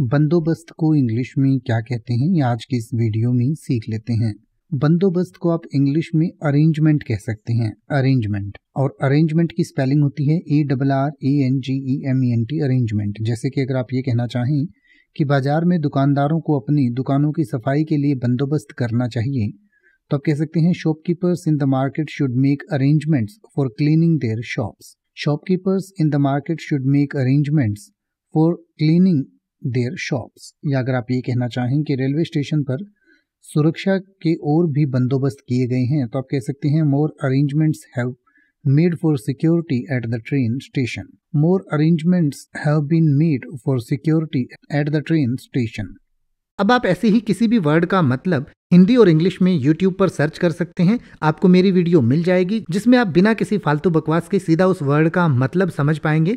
बंदोबस्त को इंग्लिश में क्या कहते हैं ये आज की इस वीडियो में सीख लेते हैं बंदोबस्त को आप इंग्लिश में अरेंजमेंट कह सकते हैं अरेंजमेंट और अरेंजमेंट की स्पेलिंग होती है A double R A N G E M E N T arrangement जैसे कि अगर आप ये कहना चाहें कि बाजार में दुकानदारों को अपनी दुकानों की सफाई के लिए बंदोबस्त करना चाहिए तो आप कह सकते हैं shopkeepers in the market should make arrangements for cleaning their shops shopkeepers in the market should make arrangements for cleaning their shops या अगर आप ये कहना चाहें कि रेलवे स्टेशन पर सुरक्षा के और भी बंदोबस्त किए गए हैं तो आप कह सकते हैं more arrangements have made for security at the train station more arrangements have been made for security at the train station अब आप ऐसे ही किसी भी वर्ड का मतलब हिंदी और इंग्लिश में यूट्यूब पर सर्च कर सकते हैं आपको मेरी वीडियो मिल जाएगी जिसमें आप बिना किसी फालतू बकवास के सीधा उस वर्ड का मतलब समझ पाएंगे